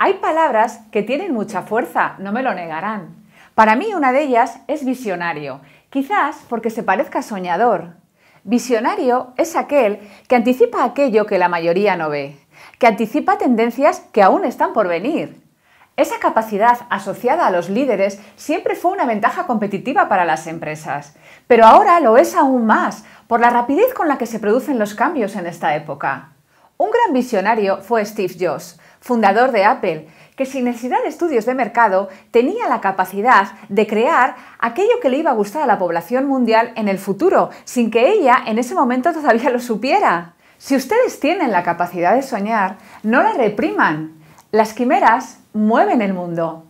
Hay palabras que tienen mucha fuerza, no me lo negarán. Para mí una de ellas es visionario, quizás porque se parezca soñador. Visionario es aquel que anticipa aquello que la mayoría no ve, que anticipa tendencias que aún están por venir. Esa capacidad asociada a los líderes siempre fue una ventaja competitiva para las empresas, pero ahora lo es aún más por la rapidez con la que se producen los cambios en esta época. Un gran visionario fue Steve Jobs, fundador de Apple, que sin necesidad de estudios de mercado tenía la capacidad de crear aquello que le iba a gustar a la población mundial en el futuro, sin que ella en ese momento todavía lo supiera. Si ustedes tienen la capacidad de soñar, no la repriman. Las quimeras mueven el mundo.